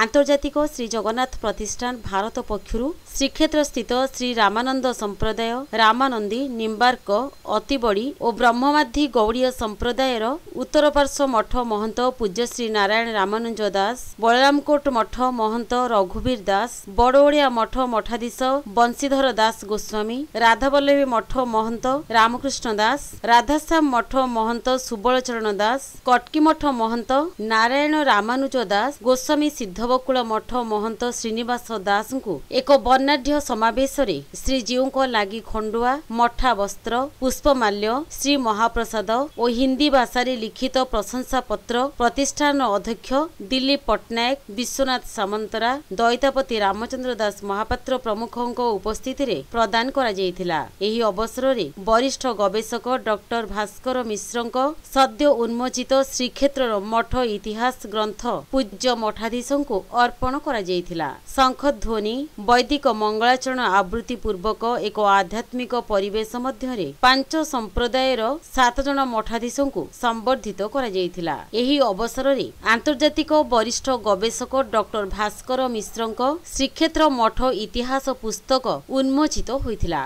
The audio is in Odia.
ଆନ୍ତର୍ଜାତିକ ଶ୍ରୀଜଗନ୍ନାଥ ପ୍ରତିଷ୍ଠାନ ଭାରତ ପକ୍ଷରୁ ଶ୍ରୀକ୍ଷେତ୍ରସ୍ଥିତ ଶ୍ରୀ ରାମାନନ୍ଦ ସମ୍ପ୍ରଦାୟ ରାମାନନ୍ଦୀ ନିମ୍ବାର୍କ ଅତିବଡ଼ି ଓ ବ୍ରହ୍ମମାଧି ଗୌଡ଼ିଆ ସମ୍ପ୍ରଦାୟର ଉତ୍ତର ପାର୍ଶ୍ୱ ମଠ ମହନ୍ତ ପୂଜ୍ୟଶ୍ରୀ ନାରାୟଣ ରାମାନୁଜ ଦାସ ବଳରାମକୋଟ ମଠ ମହନ୍ତ ରଘୁବୀର ଦାସ ବଡ଼ଓଡ଼ିଆ ମଠ ମଠାଧୀଶ ବଂଶୀଧର ଦାସ ଗୋସ୍ୱାମୀ ରାଧାବଲ୍ଲଭୀ ମଠ ମହନ୍ତ ରାମକୃଷ୍ଣ ଦାସ ରାଧାଶ୍ୟାମ ମଠ ମହନ୍ତ ସୁବଳ ଚରଣ ଦାସ କଟକି ମଠ ମହନ୍ତ ନାରାୟଣ ରାମାନୁଜ ଦାସ ଗୋସ୍ୱାମୀ ସିଦ୍ଧ ପ୍ରଭାବକୂଳ ମଠ ମହନ୍ତ ଶ୍ରୀନିବାସ ଦାସଙ୍କୁ ଏକ ବର୍ଣ୍ଣାଢ଼୍ୟ ସମାବେଶରେ ଶ୍ରୀଜୀଉଙ୍କ ଲାଗି ଖଣ୍ଡୁଆ ମଠା ବସ୍ତ୍ର ପୁଷ୍ପମାଲ୍ୟ ଶ୍ରୀ ମହାପ୍ରସାଦ ଓ ହିନ୍ଦୀ ଭାଷାରେ ଲିଖିତ ପ୍ରଶଂସାପତ୍ର ପ୍ରତିଷ୍ଠାନର ଅଧ୍ୟକ୍ଷ ଦିଲ୍ଲୀପ ପଟ୍ଟନାୟକ ବିଶ୍ୱନାଥ ସାମନ୍ତରା ଦୈତାପତି ରାମଚନ୍ଦ୍ର ଦାସ ମହାପାତ୍ର ପ୍ରମୁଖଙ୍କ ଉପସ୍ଥିତିରେ ପ୍ରଦାନ କରାଯାଇଥିଲା ଏହି ଅବସରରେ ବରିଷ୍ଠ ଗବେଷକ ଡକ୍ଟର ଭାସ୍କର ମିଶ୍ରଙ୍କ ସଦ୍ୟ ଉନ୍ମୋଚିତ ଶ୍ରୀକ୍ଷେତ୍ରର ମଠ ଇତିହାସ ଗ୍ରନ୍ଥ ପୂଜ୍ୟ ମଠାଧୀଶଙ୍କୁ ଅର୍ପଣ କରାଯାଇଥିଲା ଶଙ୍ଖଧ୍ୱନି ବୈଦିକ ମଙ୍ଗଳାଚରଣ ଆବୃତ୍ତି ପୂର୍ବକ ଏକ ଆଧ୍ୟାତ୍ମିକ ପରିବେଶ ମଧ୍ୟରେ ପାଞ୍ଚ ସମ୍ପ୍ରଦାୟର ସାତ ଜଣ ମଠାଧୀଶଙ୍କୁ ସମ୍ବର୍ଦ୍ଧିତ କରାଯାଇଥିଲା ଏହି ଅବସରରେ ଆନ୍ତର୍ଜାତିକ ବରିଷ୍ଠ ଗବେଷକ ଡକ୍ଟର ଭାସ୍କର ମିଶ୍ରଙ୍କ ଶ୍ରୀକ୍ଷେତ୍ର ମଠ ଇତିହାସ ପୁସ୍ତକ ଉନ୍ମୋଚିତ ହୋଇଥିଲା